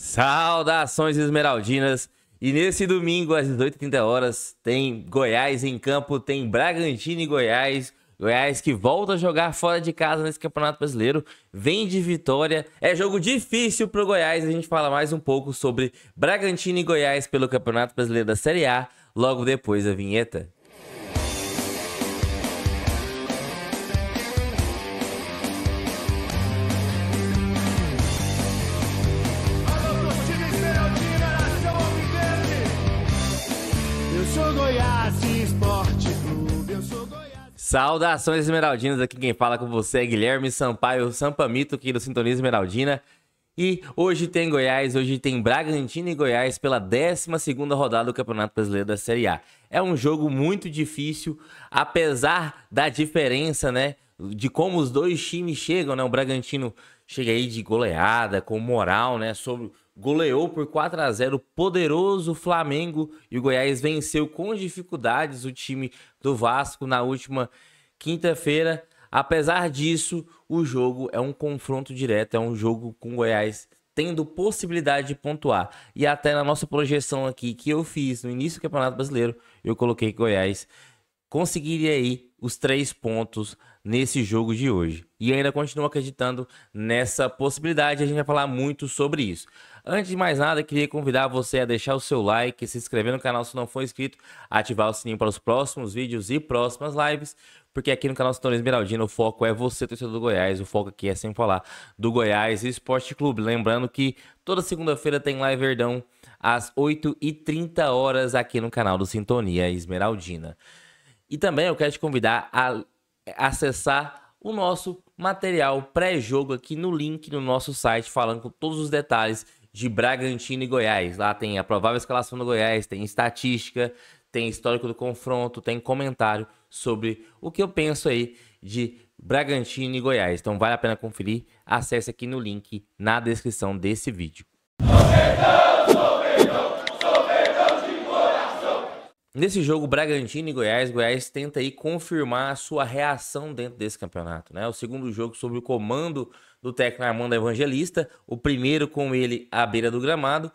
Saudações esmeraldinas! E nesse domingo, às 18h30 horas, tem Goiás em campo, tem Bragantino e Goiás. Goiás que volta a jogar fora de casa nesse Campeonato Brasileiro, vem de vitória. É jogo difícil para o Goiás. A gente fala mais um pouco sobre Bragantino e Goiás pelo Campeonato Brasileiro da Série A, logo depois da vinheta. Saudações esmeraldinas, aqui quem fala com você é Guilherme Sampaio, Sampamito, aqui do Sintonia Esmeraldina. E hoje tem Goiás, hoje tem Bragantino e Goiás pela 12 rodada do Campeonato Brasileiro da Série A. É um jogo muito difícil, apesar da diferença, né, de como os dois times chegam, né? O Bragantino chega aí de goleada, com moral, né? Sobre goleou por 4 a 0 o poderoso Flamengo e o Goiás venceu com dificuldades o time do Vasco na última quinta-feira. Apesar disso, o jogo é um confronto direto, é um jogo com o Goiás tendo possibilidade de pontuar. E até na nossa projeção aqui que eu fiz no início do Campeonato Brasileiro, eu coloquei que o Goiás conseguiria aí os três pontos nesse jogo de hoje. E ainda continuo acreditando nessa possibilidade, a gente vai falar muito sobre isso. Antes de mais nada, queria convidar você a deixar o seu like, se inscrever no canal se não for inscrito, ativar o sininho para os próximos vídeos e próximas lives, porque aqui no canal Sintonia Esmeraldina o foco é você, torcedor do Goiás, o foco aqui é sem falar do Goiás Esporte Clube. Lembrando que toda segunda-feira tem Live Verdão às 8h30 aqui no canal do Sintonia Esmeraldina. E também eu quero te convidar a acessar o nosso material pré-jogo aqui no link no nosso site, falando com todos os detalhes de Bragantino e Goiás. Lá tem a provável escalação do Goiás, tem estatística, tem histórico do confronto, tem comentário sobre o que eu penso aí de Bragantino e Goiás. Então vale a pena conferir. Acesse aqui no link na descrição desse vídeo. Nesse jogo, Bragantino e Goiás, Goiás tenta aí confirmar a sua reação dentro desse campeonato, né? O segundo jogo sob o comando do técnico Armando Evangelista, o primeiro com ele à beira do gramado.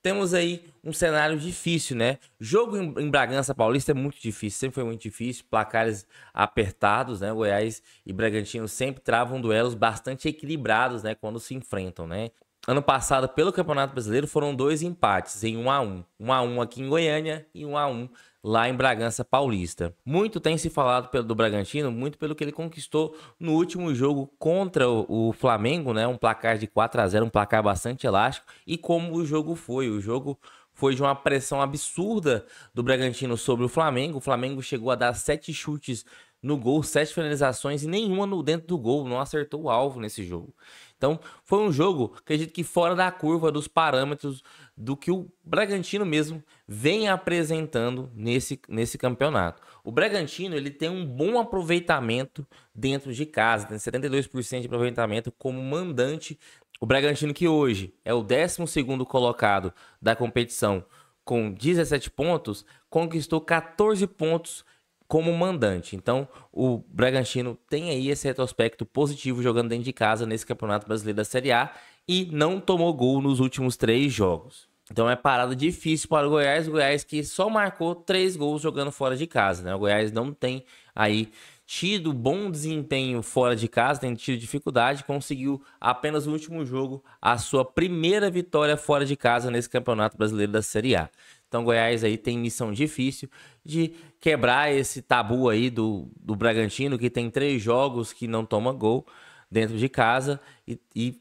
Temos aí um cenário difícil, né? Jogo em Bragança Paulista é muito difícil, sempre foi muito difícil, placares apertados, né? Goiás e Bragantino sempre travam duelos bastante equilibrados, né? Quando se enfrentam, né? Ano passado, pelo Campeonato Brasileiro, foram dois empates em 1 a 1 1 a 1 aqui em Goiânia e 1 a 1 lá em Bragança Paulista. Muito tem se falado pelo, do Bragantino, muito pelo que ele conquistou no último jogo contra o, o Flamengo, né? Um placar de 4 a 0, um placar bastante elástico e como o jogo foi, o jogo foi de uma pressão absurda do Bragantino sobre o Flamengo. O Flamengo chegou a dar sete chutes no gol, sete finalizações e nenhuma no dentro do gol, não acertou o alvo nesse jogo. Então, foi um jogo, acredito que fora da curva dos parâmetros do que o Bragantino mesmo vem apresentando nesse, nesse campeonato. O Bragantino ele tem um bom aproveitamento dentro de casa, tem 72% de aproveitamento como mandante. O Bragantino que hoje é o 12 colocado da competição com 17 pontos, conquistou 14 pontos como mandante. Então, o Bragantino tem aí esse retrospecto positivo jogando dentro de casa nesse Campeonato Brasileiro da Série A e não tomou gol nos últimos três jogos. Então é parada difícil para o Goiás, o Goiás que só marcou três gols jogando fora de casa, né? O Goiás não tem aí tido bom desempenho fora de casa, tem tido dificuldade, conseguiu apenas no último jogo a sua primeira vitória fora de casa nesse Campeonato Brasileiro da Série A. Então Goiás aí tem missão difícil de quebrar esse tabu aí do, do Bragantino, que tem três jogos que não toma gol dentro de casa e, e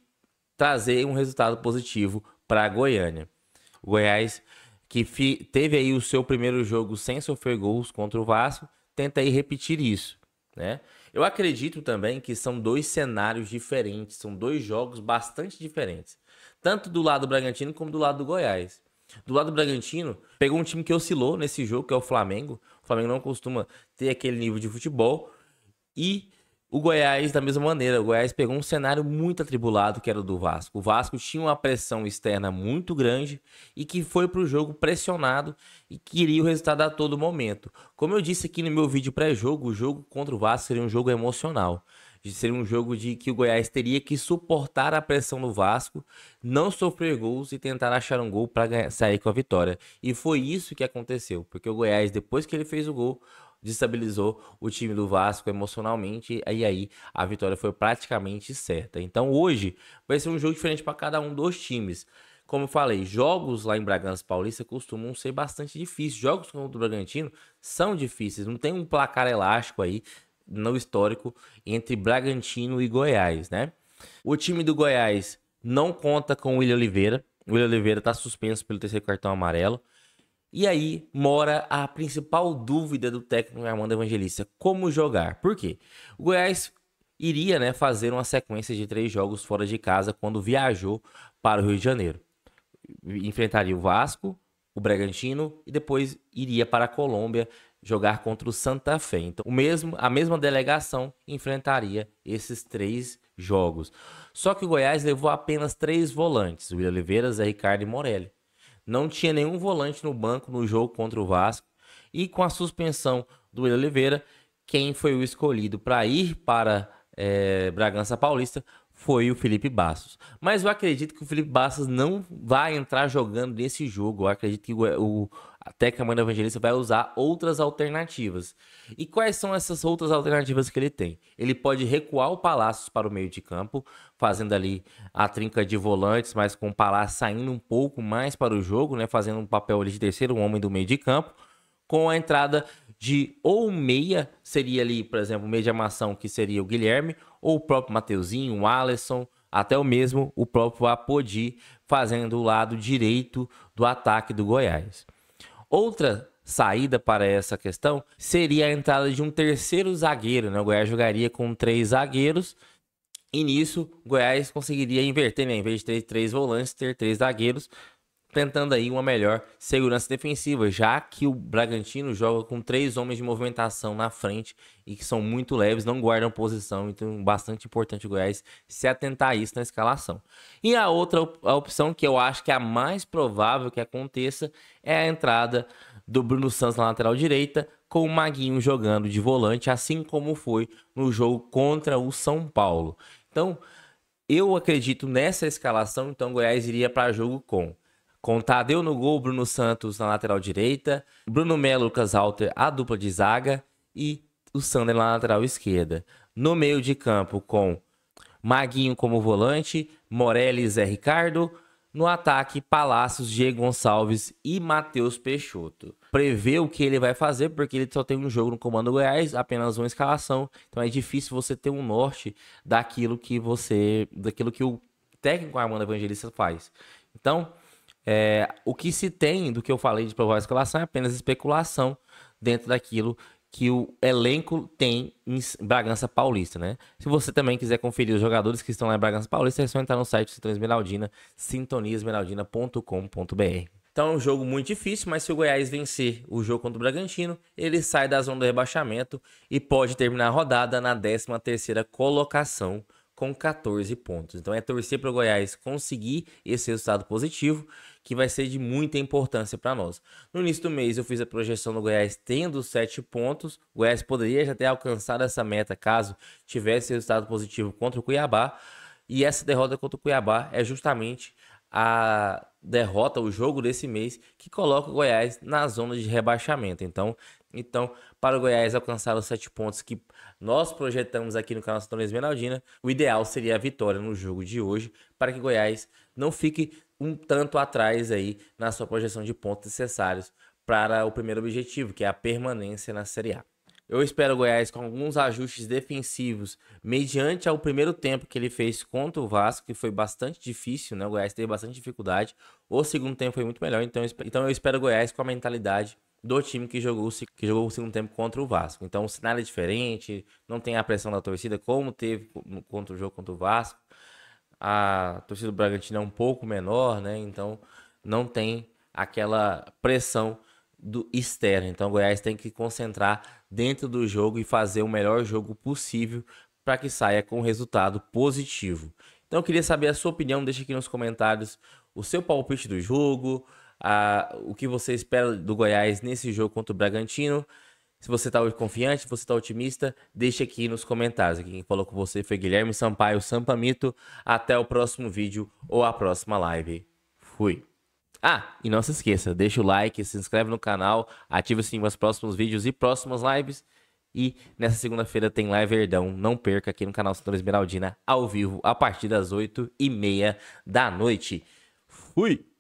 trazer um resultado positivo para Goiânia. O Goiás, que teve aí o seu primeiro jogo sem sofrer gols contra o Vasco, tenta aí repetir isso, né? Eu acredito também que são dois cenários diferentes, são dois jogos bastante diferentes, tanto do lado do Bragantino como do lado do Goiás. Do lado do Bragantino, pegou um time que oscilou nesse jogo, que é o Flamengo. O Flamengo não costuma ter aquele nível de futebol e o Goiás, da mesma maneira, o Goiás pegou um cenário muito atribulado, que era o do Vasco. O Vasco tinha uma pressão externa muito grande e que foi para o jogo pressionado e queria o resultado a todo momento. Como eu disse aqui no meu vídeo pré-jogo, o jogo contra o Vasco seria um jogo emocional. Seria um jogo de que o Goiás teria que suportar a pressão do Vasco, não sofrer gols e tentar achar um gol para sair com a vitória. E foi isso que aconteceu, porque o Goiás, depois que ele fez o gol, Destabilizou o time do Vasco emocionalmente. E aí a vitória foi praticamente certa. Então hoje vai ser um jogo diferente para cada um dos times. Como eu falei, jogos lá em Bragança Paulista costumam ser bastante difíceis. Jogos contra o Bragantino são difíceis. Não tem um placar elástico aí no histórico entre Bragantino e Goiás, né? O time do Goiás não conta com o William Oliveira. O William Oliveira está suspenso pelo terceiro cartão amarelo. E aí mora a principal dúvida do técnico Armando Evangelista: como jogar? Por quê? O Goiás iria né, fazer uma sequência de três jogos fora de casa quando viajou para o Rio de Janeiro. Enfrentaria o Vasco, o Bragantino e depois iria para a Colômbia jogar contra o Santa Fé. Então, o mesmo, a mesma delegação enfrentaria esses três jogos. Só que o Goiás levou apenas três volantes: William Oliveira, Zé Ricardo e Morelli. Não tinha nenhum volante no banco no jogo contra o Vasco. E com a suspensão do Will Oliveira, quem foi o escolhido para ir para é, Bragança Paulista foi o Felipe Bastos. Mas eu acredito que o Felipe Bastos não vai entrar jogando nesse jogo. Eu acredito que o, o a mãe Mano Evangelista vai usar outras alternativas. E quais são essas outras alternativas que ele tem? Ele pode recuar o Palácios para o meio de campo, fazendo ali a trinca de volantes, mas com o Palácio saindo um pouco mais para o jogo, né? fazendo um papel ali de terceiro um homem do meio de campo, com a entrada de ou meia, seria ali, por exemplo, meia de armação, que seria o Guilherme, ou o próprio Mateuzinho, o Alisson, até o mesmo o próprio Apodi, fazendo o lado direito do ataque do Goiás. Outra saída para essa questão seria a entrada de um terceiro zagueiro. Né? O Goiás jogaria com três zagueiros. E nisso, o Goiás conseguiria inverter, né? em vez de ter três volantes, ter três zagueiros, tentando aí uma melhor segurança defensiva, já que o Bragantino joga com três homens de movimentação na frente e que são muito leves, não guardam posição, então bastante importante o Goiás se atentar a isso na escalação. E a outra a opção que eu acho que é a mais provável que aconteça é a entrada do Bruno Santos na lateral direita, com o Maguinho jogando de volante, assim como foi no jogo contra o São Paulo. Então, eu acredito nessa escalação, então o Goiás iria para jogo com com Tadeu no gol, Bruno Santos na lateral direita, Bruno Melo, Lucas Alter, a dupla de zaga e o Sander na lateral esquerda. No meio de campo com Maguinho como volante, Morelli e Zé Ricardo. No ataque, Palácios, Diego Gonçalves e Matheus Peixoto. Prevê o que ele vai fazer, porque ele só tem um jogo no Comando Goiás, apenas uma escalação. Então é difícil você ter um norte daquilo que você. daquilo que o técnico Armando Evangelista faz. Então, é, o que se tem do que eu falei de provável escalação é apenas especulação dentro daquilo que o elenco tem em Bragança Paulista, né? Se você também quiser conferir os jogadores que estão lá em Bragança Paulista, é só entrar no site Sintonia Esmeraldina, sintoniaesmeraldina.com.br. Então é um jogo muito difícil, mas se o Goiás vencer o jogo contra o Bragantino, ele sai da zona do rebaixamento e pode terminar a rodada na 13ª colocação com 14 pontos. Então é torcer para o Goiás conseguir esse resultado positivo que vai ser de muita importância para nós. No início do mês, eu fiz a projeção do Goiás tendo 7 pontos. O Goiás poderia já ter alcançado essa meta caso tivesse resultado positivo contra o Cuiabá. E essa derrota contra o Cuiabá é justamente a derrota, o jogo desse mês, que coloca o Goiás na zona de rebaixamento. Então, então para o Goiás alcançar os sete pontos que nós projetamos aqui no canal Santana Esmeraldina, o ideal seria a vitória no jogo de hoje, para que Goiás não fique um tanto atrás aí na sua projeção de pontos necessários para o primeiro objetivo, que é a permanência na Série A. Eu espero o Goiás com alguns ajustes defensivos, mediante ao primeiro tempo que ele fez contra o Vasco, que foi bastante difícil, né? O Goiás teve bastante dificuldade. O segundo tempo foi muito melhor, então, então eu espero o Goiás com a mentalidade do time que jogou, que jogou o segundo tempo contra o Vasco. Então o cenário é diferente, não tem a pressão da torcida como teve contra o jogo contra o Vasco a torcida do Bragantino é um pouco menor, né? Então não tem aquela pressão do externo. Então o Goiás tem que concentrar dentro do jogo e fazer o melhor jogo possível para que saia com um resultado positivo. Então eu queria saber a sua opinião, deixa aqui nos comentários o seu palpite do jogo, a, o que você espera do Goiás nesse jogo contra o Bragantino. Se você tá confiante, se você tá otimista, deixa aqui nos comentários. Quem falou com você foi Guilherme Sampaio, Sampa Mito. Até o próximo vídeo ou a próxima live. Fui. Ah, e não se esqueça, deixa o like, se inscreve no canal, ativa o sininho para os próximos vídeos e próximas lives. E nessa segunda-feira tem live Verdão. Não perca aqui no canal Cintura Esmeraldina, ao vivo, a partir das 8 e meia da noite. Fui!